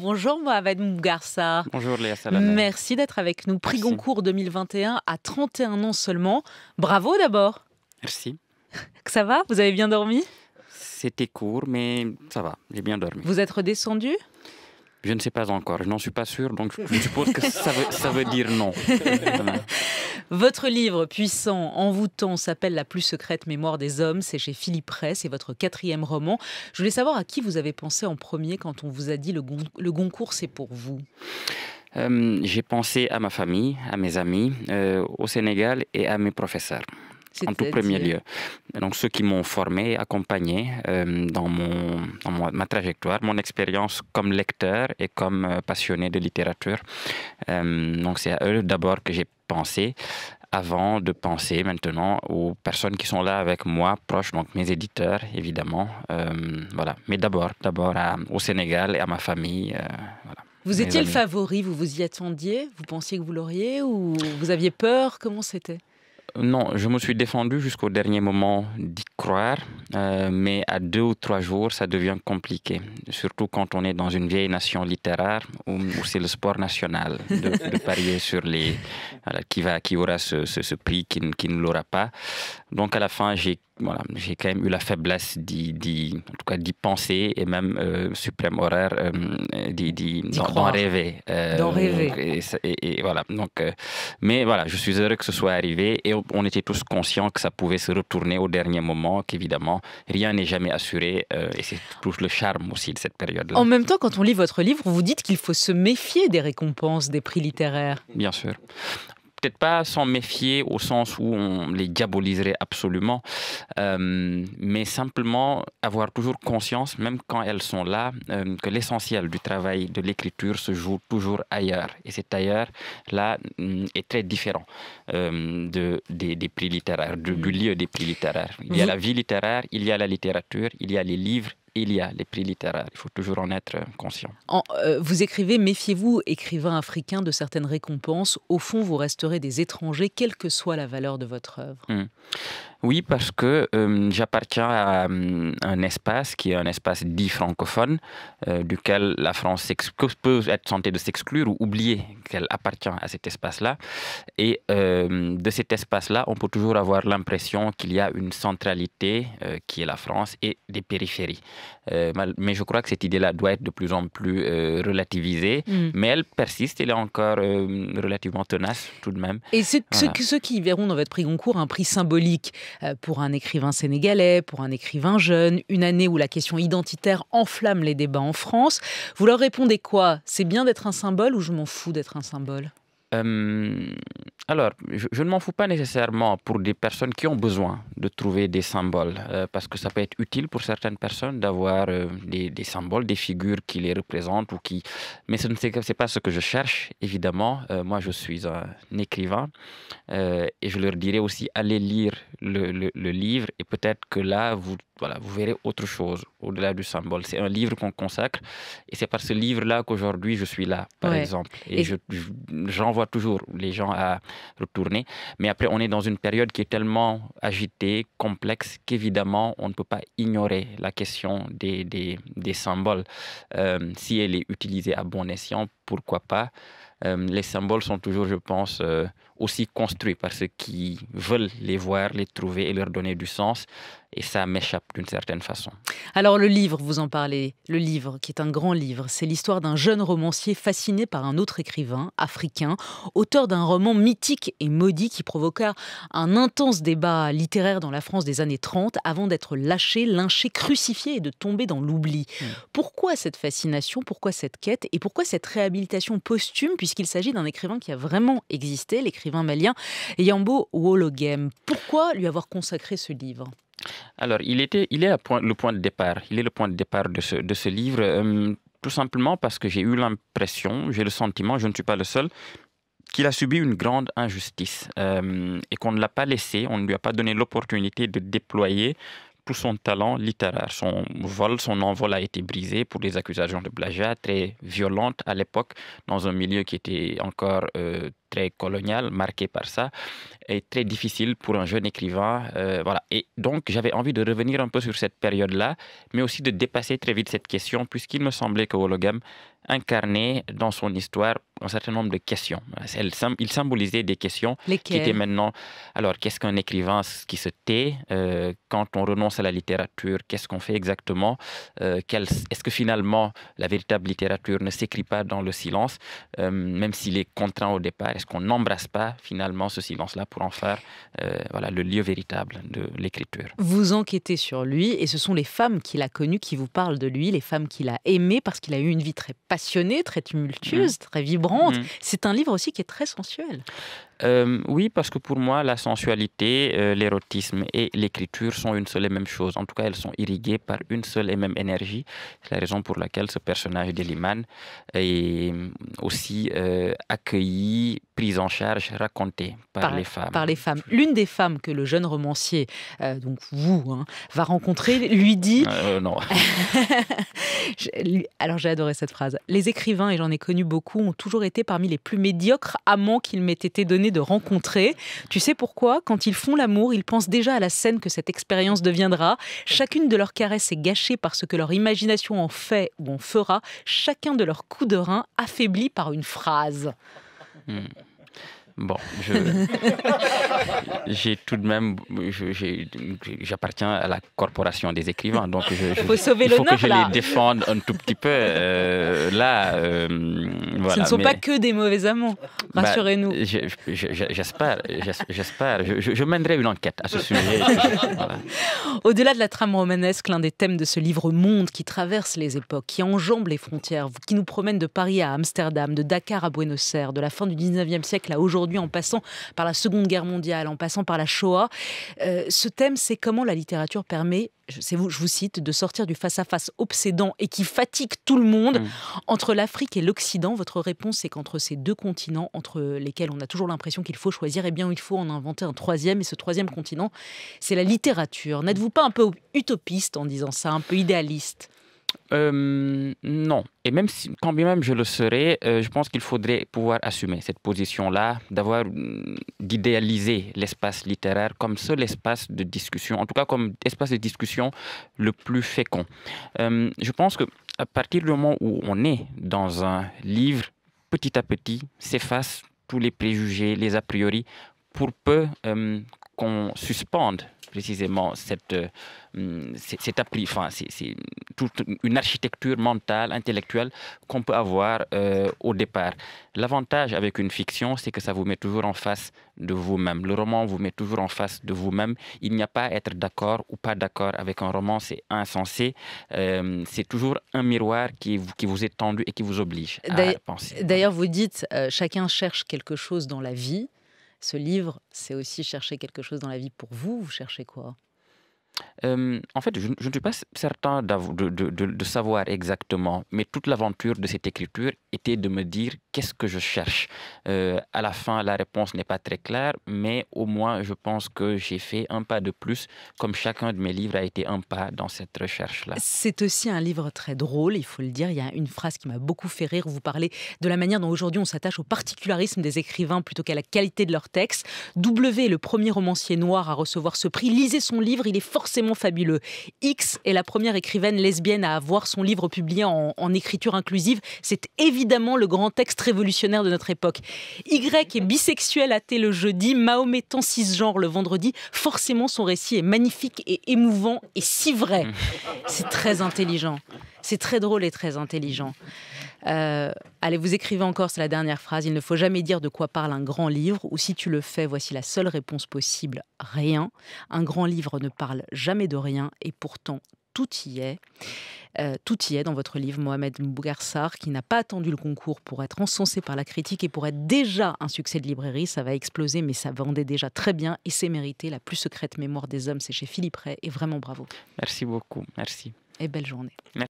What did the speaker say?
Bonjour Mohamed Mougarsa. Bonjour Léa Salamé. Merci d'être avec nous. Prix Goncourt 2021 à 31 ans seulement. Bravo d'abord. Merci. Ça va Vous avez bien dormi C'était court, mais ça va, j'ai bien dormi. Vous êtes redescendu Je ne sais pas encore, je n'en suis pas sûr, donc je suppose que ça veut, ça veut dire non. Votre livre puissant, envoûtant, s'appelle La plus secrète mémoire des hommes. C'est chez Philippe Ray, c'est votre quatrième roman. Je voulais savoir à qui vous avez pensé en premier quand on vous a dit le, Goncourt, c'est pour vous. Euh, j'ai pensé à ma famille, à mes amis, euh, au Sénégal et à mes professeurs en tout premier lieu. Donc, ceux qui m'ont formé, accompagné euh, dans, mon, dans ma trajectoire, mon expérience comme lecteur et comme euh, passionné de littérature. Euh, donc, c'est à eux d'abord que j'ai pensé avant de penser maintenant aux personnes qui sont là avec moi, proches, donc mes éditeurs, évidemment. voilà. Mais d'abord, d'abord au Sénégal et à ma famille. Vous étiez le favori, vous vous y attendiez Vous pensiez que vous l'auriez ou vous aviez peur Comment c'était non, je me suis défendu jusqu'au dernier moment d'y croire, euh, mais à deux ou trois jours, ça devient compliqué, surtout quand on est dans une vieille nation littéraire où, c'est le sport national de, parier sur les qui va, qui aura ce, ce, prix, qui ne l'aura pas. Donc à la fin, j'ai voilà, j'ai quand même eu la faiblesse d'y, en tout cas d'y penser et même euh, suprême horaire, euh, d'y d'en, rêver. Euh, d'en rêver. Et, voilà. Donc, mais voilà, je suis heureux que ce soit arrivé et on était tous conscients que ça pouvait se retourner au dernier moment, qu'évidemment rien n'est jamais assuré et c'est tout le charme aussi de cette période-là. En même temps, quand on lit votre livre, vous dites qu'il faut se méfier des récompenses, des prix littéraires. Bien sûr peut-être pas s'en méfier au sens où on les diaboliserait absolument, euh, mais simplement avoir toujours conscience, même quand elles sont là, euh, que l'essentiel du travail de l'écriture se joue toujours ailleurs. Et cet ailleurs-là mm, est très différent euh, de, des, prix littéraires, du, mm. lieu des prix littéraires. Il y a la vie littéraire, il y a la littérature, il y a les livres, il y a les prix littéraires. Il faut toujours en être euh, conscient. Euh, vous écrivez Méfiez-vous, écrivain africain, de certaines récompenses. Au fond, vous resterez des étrangers, quelle que soit la valeur de votre œuvre. Hmm. Oui, parce que euh, j'appartiens à euh, un espace qui est un espace dit francophone, euh, duquel la France peut être tentée de s'exclure ou oublier qu'elle appartient à cet espace-là. Et de cet espace-là, on peut toujours avoir l'impression qu'il y a une centralité qui est la France et des périphéries. mais je crois que cette idée-là doit être de plus en plus relativisée, mm. mais elle persiste, elle est encore relativement tenace tout de même. Et ceux, qui verront dans votre prix Goncourt un prix symbolique, euh, pour un écrivain sénégalais, pour un écrivain jeune, une année où la question identitaire enflamme les débats en France. Vous leur répondez quoi C'est bien d'être un symbole ou je m'en fous d'être un symbole euh, alors, je, ne m'en fous pas nécessairement pour des personnes qui ont besoin de trouver des symboles, euh, parce que ça peut être utile pour certaines personnes d'avoir euh, des, symboles, des figures qui les représentent ou qui. Mais ce n'est pas ce que je cherche, évidemment. moi, je suis un écrivain et je leur dirais aussi allez lire le livre et peut-être que là, vous voilà, vous verrez autre chose au-delà du symbole. C'est un livre qu'on consacre et c'est par ce livre-là qu'aujourd'hui je suis là, par exemple. Et, j'envoie toujours les gens à retourner. Mais après, on est dans une période qui est tellement agitée, complexe, qu'évidemment, on ne peut pas ignorer la question des, des, des symboles. Euh, si elle est utilisée à bon escient, pourquoi pas euh, les symboles sont toujours, je pense, euh, aussi construits par ceux qui veulent les voir, les trouver et leur donner du sens. Et ça m'échappe d'une certaine façon. Alors le livre, vous en parlez, le livre qui est un grand livre, c'est l'histoire d'un jeune romancier fasciné par un autre écrivain africain, auteur d'un roman mythique et maudit qui provoqua un intense débat littéraire dans la France des années 30 avant d'être lâché, lynché, crucifié et de tomber dans l'oubli. Hmm. Pourquoi cette fascination, pourquoi cette quête et pourquoi cette réhabilitation posthume puisqu'il s'agit d'un écrivain qui a vraiment existé, l'écrivain malien Yambo Wologem. Pourquoi lui avoir consacré ce livre alors, il, est point, le point de départ. Il est le point de départ de ce, livre, euh, tout simplement parce que j'ai eu l'impression, j'ai le sentiment, je ne suis pas le seul, qu'il a subi une grande injustice euh, et qu'on ne l'a pas laissé, on ne lui a pas donné l'opportunité de déployer son talent littéraire. Son vol, son envol a été brisé pour des accusations de plagiat très violentes à l'époque, dans un milieu qui était encore euh, très colonial, marqué par ça, et très difficile pour un jeune écrivain. Euh, voilà. Et donc, j'avais envie de revenir un peu sur cette période-là, mais aussi de dépasser très vite cette question, puisqu'il me semblait que hologam incarnait dans son histoire un certain nombre de questions. il symbolisait des questions qui étaient maintenant. Alors, qu'est-ce qu'un écrivain qui se tait euh, Quand on renonce à la littérature, qu'est-ce qu'on fait exactement euh, Est-ce que finalement la véritable littérature ne s'écrit pas dans le silence, euh, même s'il est contraint au départ Est-ce qu'on n'embrasse pas finalement ce silence-là pour en faire voilà, le lieu véritable de l'écriture Vous enquêtez sur lui et ce sont les femmes qu'il a connues qui vous parlent de lui, les femmes qu'il a aimées parce qu'il a eu une vie très passionnée, très tumultueuse, mmh. très vibrante Mm. C'est un livre aussi qui est très sensuel. Euh, oui, parce que pour moi, la sensualité, euh, l'érotisme et l'écriture sont une seule et même chose. En tout cas, elles sont irriguées par une seule et même énergie. C'est la raison pour laquelle ce personnage d'Eliman est aussi euh, accueilli, pris en charge, raconté par, les femmes. Par les femmes. L'une des femmes que le jeune romancier, donc vous, hein, va rencontrer, lui dit... non. Alors j'ai adoré cette phrase. Les écrivains, et j'en ai connu beaucoup, ont toujours été parmi les plus médiocres amants qu'il m'ait été donné de rencontrer. Tu sais pourquoi Quand ils font l'amour, ils pensent déjà à la scène que cette expérience deviendra. Chacune de leurs caresses est gâchée par ce que leur imagination en fait ou en fera. Chacun de leurs coups de rein affaibli par une phrase. Hmm. Bon, j'ai tout de même, j'appartiens à la corporation des écrivains, donc je, sauver il faut que je les défende un tout petit peu. Euh, là, euh, ce ne sont pas que des mauvais amants, bah, rassurez-nous. j'espère, j'espère, je, mènerai une enquête à ce sujet. Au-delà de la trame romanesque, l'un des thèmes de ce livre monde qui traverse les époques, qui enjambe les frontières, qui nous promène de Paris à Amsterdam, de Dakar à Buenos Aires, de la fin du 19e siècle à aujourd'hui en passant par la Seconde Guerre mondiale, en passant par la Shoah. Euh, ce thème, c'est comment la littérature permet, je vous, cite, de sortir du face-à-face obsédant et qui fatigue tout le monde mm. entre l'Afrique et l'Occident. Votre réponse, c'est qu'entre ces deux continents, entre lesquels on a toujours l'impression qu'il faut choisir, et eh bien, il faut en inventer un troisième. Et ce troisième continent, c'est la littérature. N'êtes-vous pas un peu utopiste en disant ça, un peu idéaliste euh, non. Et même si, quand bien même je le serais, euh, je pense qu'il faudrait pouvoir assumer cette position-là, d'avoir, mm, d'idéaliser l'espace littéraire comme seul espace de discussion, en tout cas comme espace de discussion le plus fécond. Euh, je pense que à partir du moment où on est dans un livre, petit à petit s'effacent tous les préjugés, les a priori, pour peu qu'on suspende précisément cette, euh, mm, cette appli, enfin, c'est toute une architecture mentale, intellectuelle qu'on peut avoir euh, au départ. L'avantage avec une fiction, c'est que ça vous met toujours en face de vous-même. Le roman vous met toujours en face de vous-même. Il n'y a pas à être d'accord ou pas d'accord avec un roman, c'est insensé. Euh, c'est toujours un miroir qui vous, qui vous est tendu et qui vous oblige à penser. D'ailleurs, vous dites, chacun cherche quelque chose dans la vie ce livre, c'est aussi chercher quelque chose dans la vie pour vous. Vous cherchez quoi euh, en fait, je, ne suis pas certain de, de, de, savoir exactement, mais toute l'aventure de cette écriture était de me dire qu'est-ce que je cherche. Euh, à la fin, la réponse n'est pas très claire, mais au moins, je pense que j'ai fait un pas de plus, comme chacun de mes livres a été un pas dans cette recherche-là. C'est aussi un livre très drôle, il faut le dire. Il y a une phrase qui m'a beaucoup fait rire. Vous parlez de la manière dont aujourd'hui on s'attache au particularisme des écrivains plutôt qu'à la qualité de leur texte W le premier romancier noir à recevoir ce prix. Lisez son livre, il est forcément forcément fabuleux. X est la première écrivaine lesbienne à avoir son livre publié en, écriture inclusive. C'est évidemment le grand texte révolutionnaire de notre époque. Y est bisexuel athée le jeudi, mahométan cisgenre le vendredi. Forcément, son récit est magnifique et émouvant et si vrai. Mmh. C'est très intelligent. C'est très drôle et très intelligent. Euh, allez, vous écrivez encore, c'est la dernière phrase. Il ne faut jamais dire de quoi parle un grand livre, ou si tu le fais, voici la seule réponse possible rien. Un grand livre ne parle jamais de rien, et pourtant tout y est. Euh, tout y est dans votre livre, Mohamed Bougarsar, qui n'a pas attendu le concours pour être encensé par la critique et pour être déjà un succès de librairie. Ça va exploser, mais ça vendait déjà très bien et c'est mérité. La plus secrète mémoire des hommes, c'est chez Philippe Ray. Et vraiment bravo. Merci beaucoup. Merci. Et belle journée. Merci.